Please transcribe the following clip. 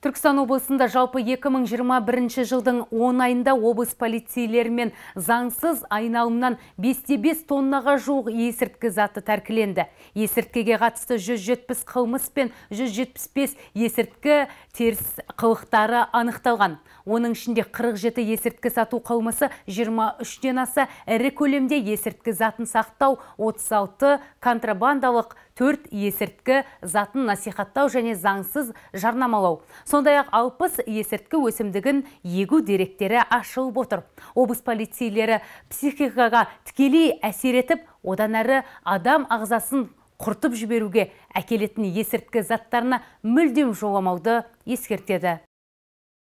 Түркістан облысында жалпы 2021 жылдың 10 айында облыс полицейлерімен заңсыз айналымнан 5-5 тоннаға жоғы есірткі заты тәркіленді. Есірткеге қатысты 170 қылмыс пен 175 есірткі терс қылықтары анықталған. Оның ішінде 47 есірткі сату қылмысы 23-тен аса, әрі көлемде есірткі затын сақтау 36, контрабандалық төрт есірткі затын насихаттау және заңсыз жарнамалау сондай ақ алпыс есірткі өсімдігін егу деректері ашылып отыр облыс полицейлері психикаға тікелей әсер етіп одан әрі адам ағзасын құртып жіберуге әкелетін есірткі заттарына мүлдем жоламауды ескертеді